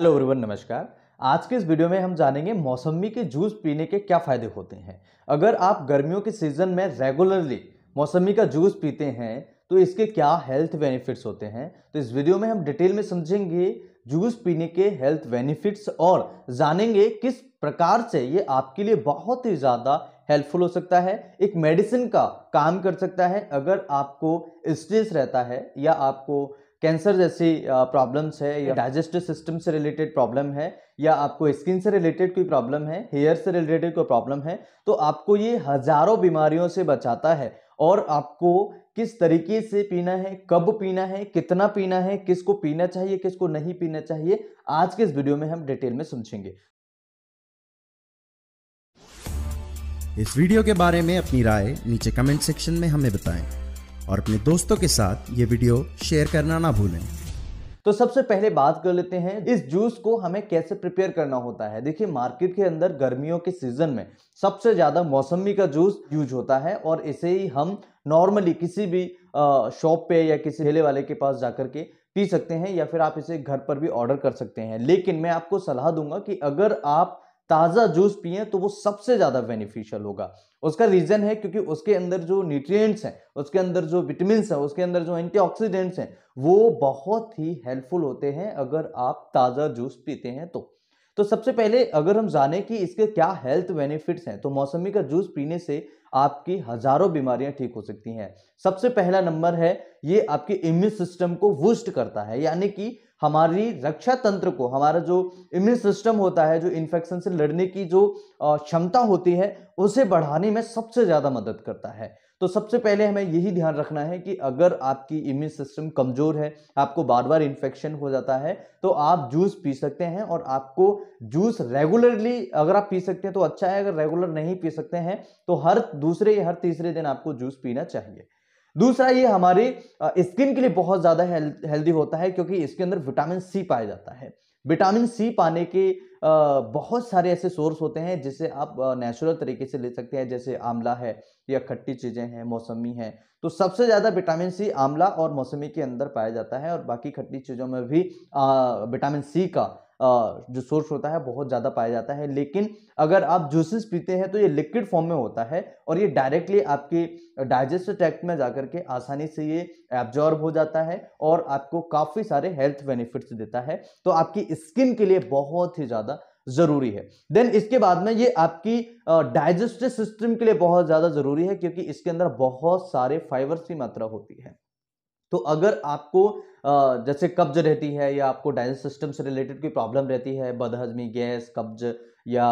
hello everyone नमस्कार आज के इस वीडियो में हम जानेंगे मौसमी के जूस पीने के क्या फ़ायदे होते हैं अगर आप गर्मियों के सीजन में रेगुलरली मौसमी का जूस पीते हैं तो इसके क्या हेल्थ बेनिफिट्स होते हैं तो इस वीडियो में हम डिटेल में समझेंगे जूस पीने के हेल्थ बेनिफिट्स और जानेंगे किस प्रकार से ये आपके लिए बहुत ही ज़्यादा हेल्पफुल हो सकता है एक मेडिसिन का काम कर सकता है अगर आपको स्ट्रेस रहता है या आपको कैंसर जैसी प्रॉब्लम्स है या डाइजेस्टिव सिस्टम से रिलेटेड प्रॉब्लम है या आपको स्किन से रिलेटेड कोई प्रॉब्लम है हेयर से रिलेटेड कोई प्रॉब्लम है तो आपको ये हजारों बीमारियों से बचाता है और आपको किस तरीके से पीना है कब पीना है कितना पीना है किसको पीना चाहिए किसको नहीं पीना चाहिए आज के इस वीडियो में हम डिटेल में समझेंगे इस वीडियो के बारे में अपनी राय नीचे कमेंट सेक्शन में हमें बताएं और अपने दोस्तों के साथ ये वीडियो शेयर करना ना भूलें तो सबसे पहले बात कर लेते हैं इस जूस को हमें कैसे प्रिपेयर करना होता है देखिए मार्केट के अंदर गर्मियों के सीजन में सबसे ज़्यादा मौसमी का जूस यूज होता है और इसे ही हम नॉर्मली किसी भी शॉप पे या किसी ठेले वाले के पास जाकर के पी सकते हैं या फिर आप इसे घर पर भी ऑर्डर कर सकते हैं लेकिन मैं आपको सलाह दूंगा कि अगर आप ताज़ा जूस पिए तो वो सबसे ज़्यादा बेनिफिशियल होगा उसका रीज़न है क्योंकि उसके अंदर जो न्यूट्रिएंट्स हैं उसके अंदर जो विटामिन हैं उसके अंदर जो एंटीऑक्सीडेंट्स हैं वो बहुत ही हेल्पफुल होते हैं अगर आप ताज़ा जूस पीते हैं तो तो सबसे पहले अगर हम जाने कि इसके क्या हेल्थ बेनिफिट्स हैं तो मौसमी का जूस पीने से आपकी हजारों बीमारियां ठीक हो सकती हैं सबसे पहला नंबर है ये आपके इम्यून सिस्टम को बूस्ट करता है यानी कि हमारी रक्षा तंत्र को हमारा जो इम्यून सिस्टम होता है जो इन्फेक्शन से लड़ने की जो क्षमता होती है उसे बढ़ाने में सबसे ज़्यादा मदद करता है तो सबसे पहले हमें यही ध्यान रखना है कि अगर आपकी इम्यून सिस्टम कमज़ोर है आपको बार बार इन्फेक्शन हो जाता है तो आप जूस पी सकते हैं और आपको जूस रेगुलरली अगर आप पी सकते हैं तो अच्छा है अगर रेगुलर नहीं पी सकते हैं तो हर दूसरे या हर तीसरे दिन आपको जूस पीना चाहिए दूसरा ये हमारी स्किन के लिए बहुत ज़्यादा हेल्दी होता है क्योंकि इसके अंदर विटामिन सी पाया जाता है विटामिन सी पाने के बहुत सारे ऐसे सोर्स होते हैं जिसे आप नेचुरल तरीके से ले सकते हैं जैसे आंवला है या खट्टी चीज़ें हैं मौसमी है तो सबसे ज़्यादा विटामिन सी आंवला और मौसमी के अंदर पाया जाता है और बाकी खट्टी चीज़ों में भी विटामिन सी का जो सोर्स होता है बहुत ज़्यादा पाया जाता है लेकिन अगर आप जूसेस पीते हैं तो ये लिक्विड फॉर्म में होता है और ये डायरेक्टली आपके डाइजेस्टिव ट्रैक्ट में जा के आसानी से ये एब्जॉर्ब हो जाता है और आपको काफ़ी सारे हेल्थ बेनिफिट्स देता है तो आपकी स्किन के लिए बहुत ही ज़्यादा ज़रूरी है देन इसके बाद में ये आपकी डाइजेस्टिव सिस्टम के लिए बहुत ज़्यादा ज़रूरी है क्योंकि इसके अंदर बहुत सारे फाइबर्स की मात्रा होती है तो अगर आपको जैसे कब्ज रहती है या आपको डाइजेस्ट सिस्टम से रिलेटेड कोई प्रॉब्लम रहती है बदहजमी गैस कब्ज या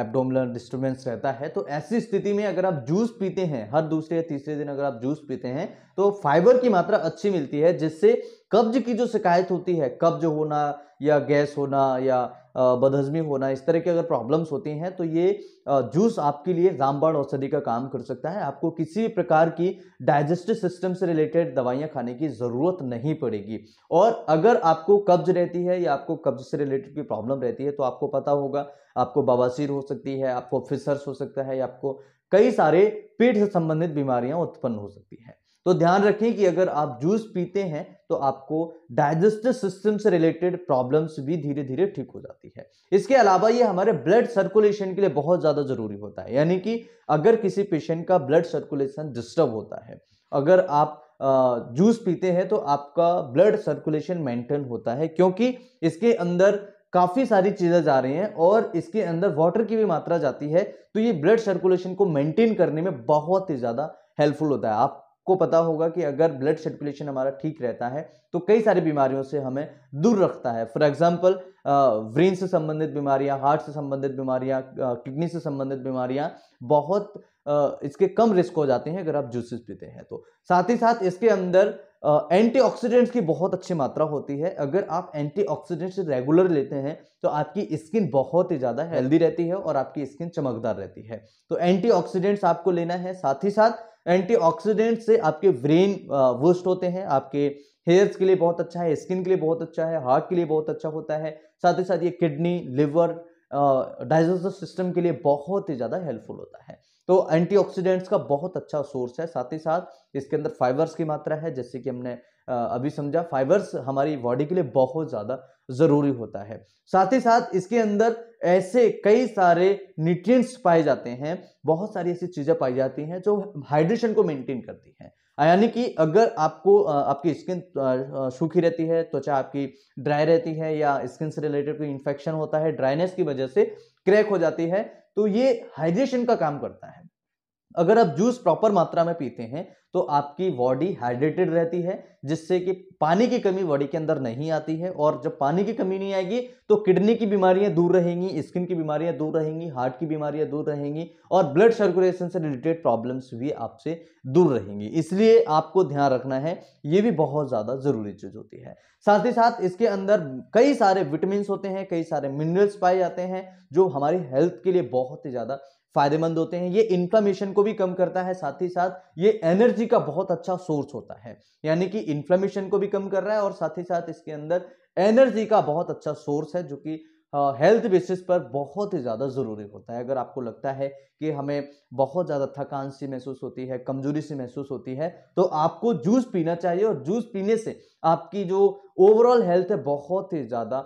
एब्डोमिनल डिस्टर्बेंस रहता है तो ऐसी स्थिति में अगर आप जूस पीते हैं हर दूसरे या तीसरे दिन अगर आप जूस पीते हैं तो फाइबर की मात्रा अच्छी मिलती है जिससे कब्ज की जो शिकायत होती है कब्ज होना या गैस होना या बदहजमी होना इस तरह की अगर प्रॉब्लम्स होती हैं तो ये जूस आपके लिए रामबाण औषधि का काम कर सकता है आपको किसी भी प्रकार की डाइजेस्टिव सिस्टम से रिलेटेड दवाइयाँ खाने की ज़रूरत नहीं पड़ेगी और अगर आपको कब्ज रहती है या आपको कब्ज से रिलेटेड कोई प्रॉब्लम रहती है तो आपको पता होगा आपको बवासीर हो सकती है आपको फिसर्स हो सकता है या आपको कई सारे पेट से संबंधित बीमारियां उत्पन्न हो सकती हैं तो ध्यान रखें कि अगर आप जूस पीते हैं तो आपको डाइजेस्टिव सिस्टम से रिलेटेड प्रॉब्लम्स भी धीरे धीरे ठीक हो जाती है इसके अलावा ये हमारे ब्लड सर्कुलेशन के लिए बहुत ज़्यादा ज़रूरी होता है यानी कि अगर किसी पेशेंट का ब्लड सर्कुलेशन डिस्टर्ब होता है अगर आप जूस पीते हैं तो आपका ब्लड सर्कुलेशन मेंटेन होता है क्योंकि इसके अंदर काफ़ी सारी चीज़ें जा रही हैं और इसके अंदर वाटर की भी मात्रा जाती है तो ये ब्लड सर्कुलेशन को मेंटेन करने में बहुत ही ज़्यादा हेल्पफुल होता है आप को पता होगा कि अगर ब्लड सर्कुलेशन हमारा ठीक रहता है तो कई सारी बीमारियों से हमें दूर रखता है फॉर एग्जाम्पल ब्रेन से संबंधित बीमारियां हार्ट से संबंधित बीमारियां किडनी से संबंधित बीमारियां बहुत इसके कम रिस्क हो जाते हैं अगर आप जूसेस पीते हैं तो साथ ही साथ इसके अंदर एंटीऑक्सीडेंट्स की बहुत अच्छी मात्रा होती है अगर आप एंटीऑक्सीडेंट्स रेगुलर लेते हैं तो आपकी स्किन बहुत ही ज़्यादा हेल्दी रहती है और आपकी स्किन चमकदार रहती है तो एंटीऑक्सीडेंट्स आपको लेना है साथ ही साथ एंटीऑक्सीडेंट से आपके ब्रेन बूस्ट होते हैं आपके हेयर्स के लिए बहुत अच्छा है स्किन के लिए बहुत अच्छा है हार्ट के लिए बहुत अच्छा होता है साथ ही साथ ये किडनी लिवर डाइजेस्टिव सिस्टम के लिए बहुत ही ज़्यादा हेल्पफुल होता है तो एंटीऑक्सीडेंट्स का बहुत अच्छा सोर्स है साथ ही साथ इसके अंदर फाइबर्स की मात्रा है जैसे कि हमने अभी समझा फाइबर्स हमारी बॉडी के लिए बहुत ज़्यादा ज़रूरी होता है साथ ही साथ इसके अंदर ऐसे कई सारे न्यूट्रिएंट्स पाए जाते हैं बहुत सारी ऐसी चीज़ें पाई जाती हैं जो हाइड्रेशन को मेंटेन करती हैं यानी कि अगर आपको आपकी स्किन सूखी रहती है त्वचा आपकी ड्राई रहती है या स्किन से रिलेटेड कोई इन्फेक्शन होता है ड्राइनेस की वजह से क्रैक हो जाती है तो ये हाइड्रेशन का काम करता है अगर आप जूस प्रॉपर मात्रा में पीते हैं तो आपकी बॉडी हाइड्रेटेड रहती है जिससे कि पानी की कमी बॉडी के अंदर नहीं आती है और जब पानी की कमी नहीं आएगी तो किडनी की बीमारियां दूर रहेंगी स्किन की बीमारियां दूर रहेंगी हार्ट की बीमारियां दूर रहेंगी और ब्लड सर्कुलेशन से रिलेटेड प्रॉब्लम्स भी आपसे दूर रहेंगी इसलिए आपको ध्यान रखना है ये भी बहुत ज़्यादा ज़रूरी चीज़ होती है साथ ही साथ इसके अंदर कई सारे विटामिन होते हैं कई सारे मिनरल्स पाए जाते हैं जो हमारी हेल्थ के लिए बहुत ही ज़्यादा फायदेमंद होते हैं ये इन्फ्लामेशन को भी कम करता है साथ ही साथ ये एनर्जी का बहुत अच्छा सोर्स होता है यानी कि इन्फ्लामेशन को भी कम कर रहा है और साथ ही साथ इसके अंदर एनर्जी का बहुत अच्छा सोर्स है जो कि हेल्थ बेसिस पर बहुत ही ज़्यादा ज़रूरी होता है अगर आपको लगता है कि हमें बहुत ज़्यादा थकान सी महसूस होती है कमजोरी सी महसूस होती है तो आपको जूस पीना चाहिए और जूस पीने से आपकी जो ओवरऑल हेल्थ है बहुत ही ज़्यादा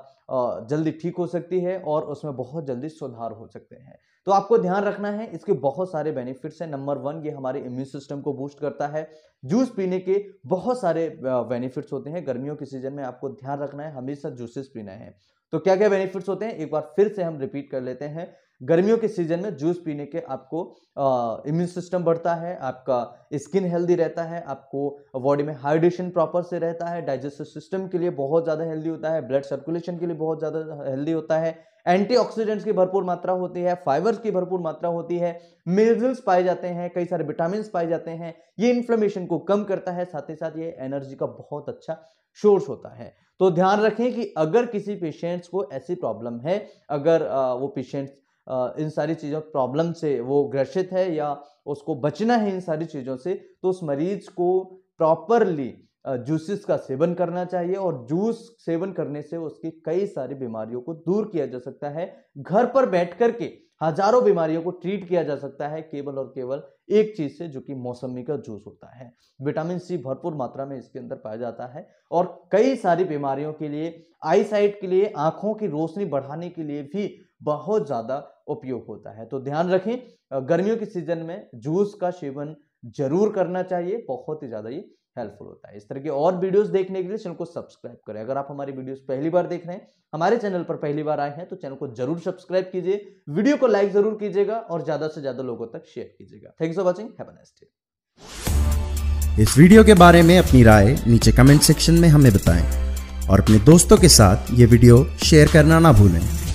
जल्दी ठीक हो सकती है और उसमें बहुत जल्दी सुधार हो सकते हैं तो आपको ध्यान रखना है इसके बहुत सारे बेनिफिट्स हैं नंबर वन ये हमारे इम्यून सिस्टम को बूस्ट करता है जूस पीने के बहुत सारे बेनिफिट्स होते हैं गर्मियों के सीजन में आपको ध्यान रखना है हमेशा जूसेस पीना है तो क्या क्या बेनिफिट्स होते हैं एक बार फिर से हम रिपीट कर लेते हैं गर्मियों के सीजन में जूस पीने के आपको इम्यून सिस्टम बढ़ता है आपका स्किन हेल्दी रहता है आपको बॉडी में हाइड्रेशन प्रॉपर से रहता है डाइजेस्टिव सिस्टम के लिए बहुत ज़्यादा हेल्दी होता है ब्लड सर्कुलेशन के लिए बहुत ज़्यादा हेल्दी होता है एंटीऑक्सीडेंट्स की भरपूर मात्रा होती है फाइबर्स की भरपूर मात्रा होती है मिनरल्स पाए जाते हैं कई सारे विटामिन पाए जाते हैं ये इन्फ्लेमेशन को कम करता है साथ ही साथ ये एनर्जी का बहुत अच्छा सोर्स होता है तो ध्यान रखें कि अगर किसी पेशेंट्स को ऐसी प्रॉब्लम है अगर वो पेशेंट्स इन सारी चीज़ों प्रॉब्लम से वो ग्रसित है या उसको बचना है इन सारी चीज़ों से तो उस मरीज को प्रॉपरली जूसेस का सेवन करना चाहिए और जूस सेवन करने से उसकी कई सारी बीमारियों को दूर किया जा सकता है घर पर बैठ कर के हजारों बीमारियों को ट्रीट किया जा सकता है केवल और केवल एक चीज से जो कि मौसमी का जूस होता है विटामिन सी भरपूर मात्रा में इसके अंदर पाया जाता है और कई सारी बीमारियों के लिए आई साइट के लिए आंखों की रोशनी बढ़ाने के लिए भी बहुत ज़्यादा उपयोग होता है तो ध्यान रखें गर्मियों के सीजन में जूस का सेवन जरूर करना चाहिए बहुत ही ज़्यादा ये हेल्पफुल होता है इस तरह के और वीडियोस देखने के लिए चैनल को सब्सक्राइब करें अगर आप हमारी वीडियोस पहली बार देख रहे हैं हमारे चैनल पर पहली बार आए हैं तो चैनल को जरूर सब्सक्राइब कीजिए वीडियो को लाइक जरूर कीजिएगा और ज्यादा से ज्यादा लोगों तक शेयर कीजिएगा थैंक्स फॉर वॉचिंग हैव इस वीडियो के बारे में अपनी राय नीचे कमेंट सेक्शन में हमें बताएं और अपने दोस्तों के साथ ये वीडियो शेयर करना ना भूलें